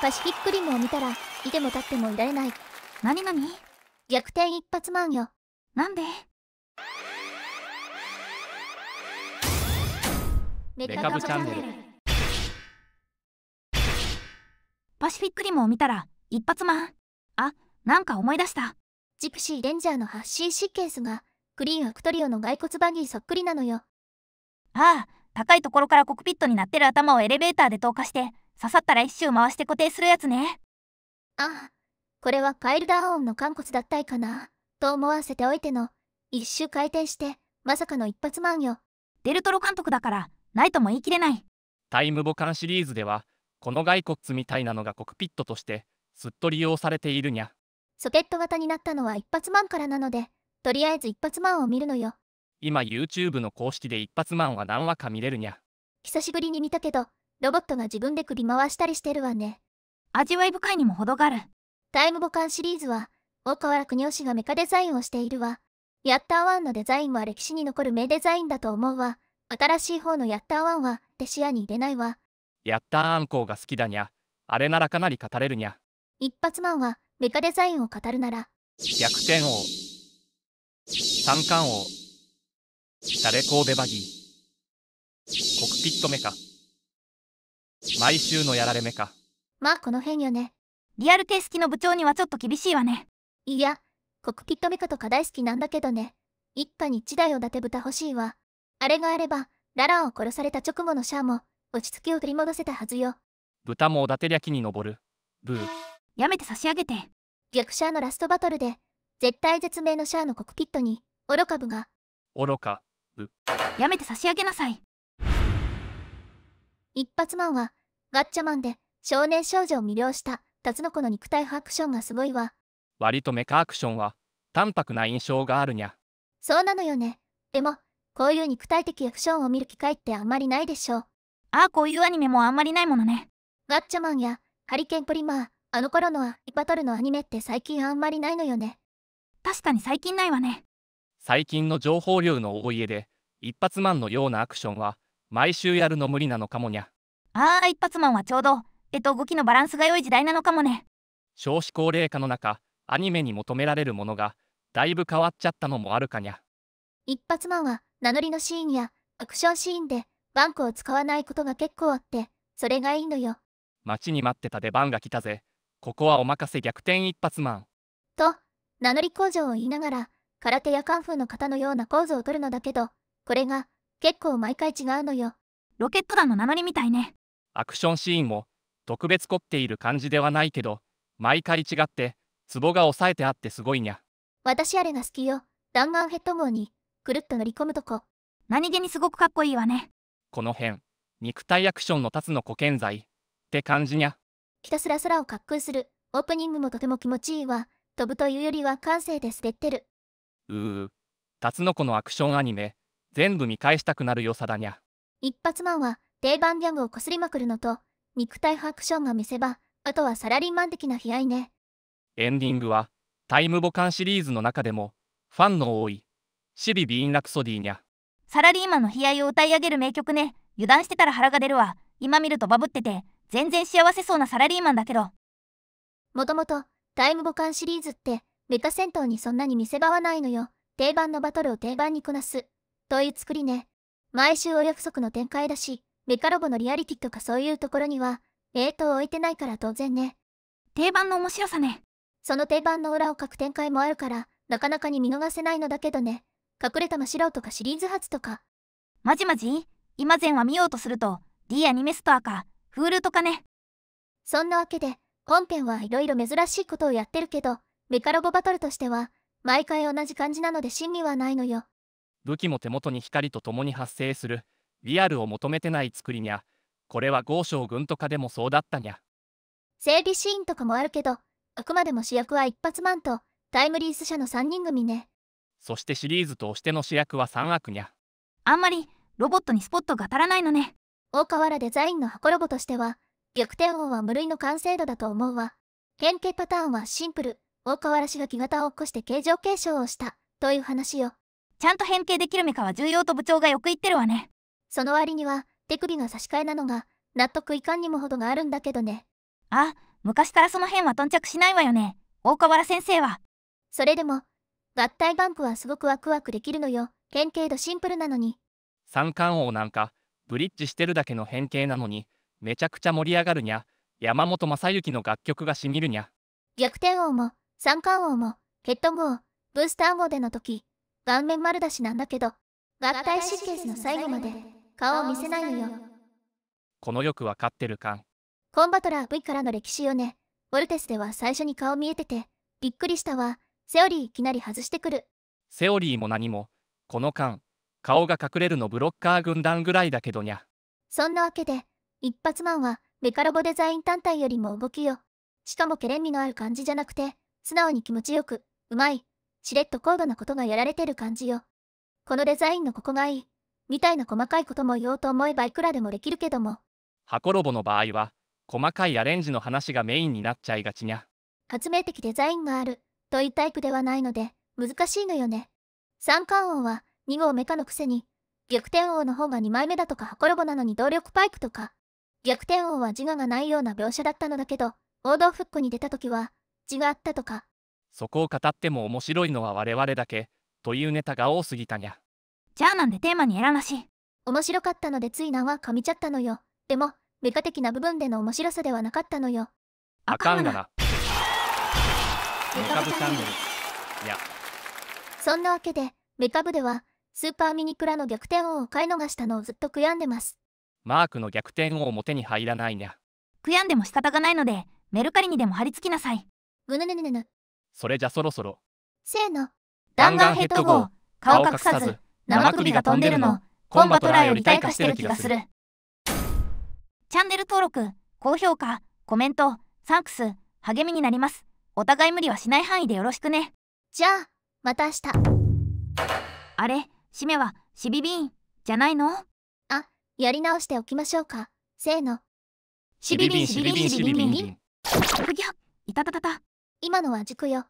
貸しひっくりもを見たらいても立ってもいられない何々逆転一発満よなんでメカブチャンネルパシフィックリムを見たら一発マンあなんか思い出したジプシー・レンジャーのハッシーシケンスがクリーン・アクトリオの骸骨バギーそっくりなのよああ高いところからコクピットになってる頭をエレベーターで投下して刺さったら一周回して固定するやつねああこれはカイルダーオンの肝骨だったいかなと思わせておいての一周回転してまさかの一発マンよデルトロ監督だからないとも言い切れないタイムボカンシリーズではこの骸骨みたいなのがコクピットとしてすっと利用されているにゃソケット型になったのは一発マンからなのでとりあえず一発マンを見るのよ今 YouTube の公式で一発マンは何話か見れるにゃ久しぶりに見たけどロボットが自分で首回したりしてるわね。味わい深いにも程がある。タイムボカンシリーズは、大河原国吉がメカデザインをしているわ。ヤッターワンのデザインは歴史に残る名デザインだと思うわ。新しい方のヤッターワンは、て視野に入れないわ。ヤッターアンコウが好きだにゃ。あれならかなり語れるにゃ。一発マンは、メカデザインを語るなら。逆転王。三冠王。レコーデバギー。コクピットメカ。毎週のやられ目かまあこの辺よねリアル形式の部長にはちょっと厳しいわねいやコクピットメカとか大好きなんだけどね一家に一台をだて豚欲しいわあれがあればララを殺された直後のシャアも落ち着きを取り戻せたはずよ豚もおだてりゃきに登るブーやめて差し上げて逆シャアのラストバトルで絶対絶命のシャアのコクピットに愚か部が愚か部やめて差し上げなさい一発マンは、ガッチャマンで少年少女を魅了したタツノコの肉体派アクションがすごいわ。割とメカアクションは、淡白な印象があるにゃ。そうなのよね。でも、こういう肉体的アクションを見る機会ってあんまりないでしょう。ああ、こういうアニメもあんまりないものね。ガッチャマンやハリケーンプリマー、あの頃のアイパトルのアニメって最近あんまりないのよね。確かに最近ないわね。最近の情報量の多い絵で、一発マンのようなアクションは、毎週やるの無理なのかもにゃああ一発マンはちょうど絵と動きのバランスが良い時代なのかもね少子高齢化の中アニメに求められるものがだいぶ変わっちゃったのもあるかにゃ一発マンは名乗りのシーンやアクションシーンでバンクを使わないことが結構あってそれがいいのよ待ちに待ってた出番が来たぜここはお任せ逆転一発マンと名乗り工場を言いながら空手やカンフーの方のような構図を取るのだけどこれが結構毎回違うのよ。ロケット団の名乗りみたいね。アクションシーンも特別凝っている感じではないけど、毎回違って、ツボが押さえてあってすごいにゃ。私あれが好きよ。弾丸ヘッド号に、くるっと乗り込むとこ。何気にすごくかっこいいわね。この辺、肉体アクションの立つの古健在って感じにゃ。ひたすら空を滑空する、オープニングもとても気持ちいいわ。飛ぶというよりは感性で滑ってる。うう、辰ツ子のアクションアニメ、全部見返したくなる良さだにゃ一発マンは定番ギャグをこすりまくるのと肉体ハクションが見せ場あとはサラリーマン的な悲哀ねエンディングはタイムボカンシリーズの中でもファンの多いシビビーンラクソディにゃサラリーマンの悲哀を歌い上げる名曲ね油断してたら腹が出るわ今見るとバブってて全然幸せそうなサラリーマンだけどもともとタイムボカンシリーズってメタ戦闘にそんなに見せ場はないのよ定番のバトルを定番にこなすという作りね。毎週お約束の展開だし、メカロボのリアリティとかそういうところには、えーと置いてないから当然ね。定番の面白さね。その定番の裏を書く展開もあるから、なかなかに見逃せないのだけどね。隠れた真っ白とかシリーズ初とか。まじまじ今前は見ようとすると、D アニメストアか、フールとかね。そんなわけで、本編はいろいろ珍しいことをやってるけど、メカロボバトルとしては、毎回同じ感じなので真理はないのよ。武器も手元に光とともに発生するリアルを求めてない作りにゃこれは豪将軍とかでもそうだったにゃ整備シーンとかもあるけどあくまでも主役は一発マンとタイムリース社の3人組ねそしてシリーズとしての主役は3悪にゃあんまりロボットにスポットが足らないのね大河原デザインの箱ロボとしては逆転王は無類の完成度だと思うわ変形パターンはシンプル大河原氏が木型を起こして形状継承をしたという話よちゃんと変形できるメカは重要と部長がよく言ってるわねその割には手首が差し替えなのが納得いかんにもほどがあるんだけどねあ昔からその辺は頓着しないわよね大河原先生はそれでも合体バンクはすごくワクワクできるのよ変形度シンプルなのに三冠王なんかブリッジしてるだけの変形なのにめちゃくちゃ盛り上がるにゃ山本正幸の楽曲がしみるにゃ逆転王も三冠王もヘッド号ブースター号での時顔面丸出しなんだけど、合体シッケンスの最後まで顔を見せないのよ。このよくわかってる感。コンバトラー V からの歴史よね。ウォルテスでは最初に顔見えてて、びっくりしたわ。セオリーいきなり外してくる。セオリーも何も、この間、顔が隠れるのブロッカー軍団ぐらいだけどにゃ。そんなわけで、一発マンは、メカロボデザイン単体よりも動きよ。しかもケレン味のある感じじゃなくて、素直に気持ちよく、うまい、しれっと高度なことがやられてる感じよ。このデザインのここがいい、みたいな細かいことも言おうと思えばいくらでもできるけども。箱ロボの場合は、細かいアレンジの話がメインになっちゃいがちにゃ。発明的デザインがある、というタイプではないので、難しいのよね。三冠王は、2号メカのくせに、逆転王の方が2枚目だとか箱ロボなのに動力パイクとか、逆転王は自我がないような描写だったのだけど、王道復古に出た時は、自があったとか、そこを語っても面白いのは我々だけというネタが多すぎたにゃじゃあなんでテーマにやらなし面白かったのでついなは噛みちゃったのよでもメカ的な部分での面白さではなかったのよあかんがなメカブチャンネルいやそんなわけでメカ部ではスーパーミニクラの逆転王を買い逃したのをずっと悔やんでますマークの逆転王も手に入らないにゃ悔やんでも仕方がないのでメルカリにでも貼り付きなさいうぬぬぬぬぬそれじゃそろそろ。せーの。弾丸ヘッド号、顔隠さず、生首が飛んでるの、コンバトラーより退化してる気がする。チャンネル登録、高評価、コメント、サンクス、励みになります。お互い無理はしない範囲でよろしくね。じゃあ、また明日。あれ、締めは、シビビーン、じゃないのあ、やり直しておきましょうか。せーの。シビビン、シビビン、シビビン。いたたたた。今のは軸よ。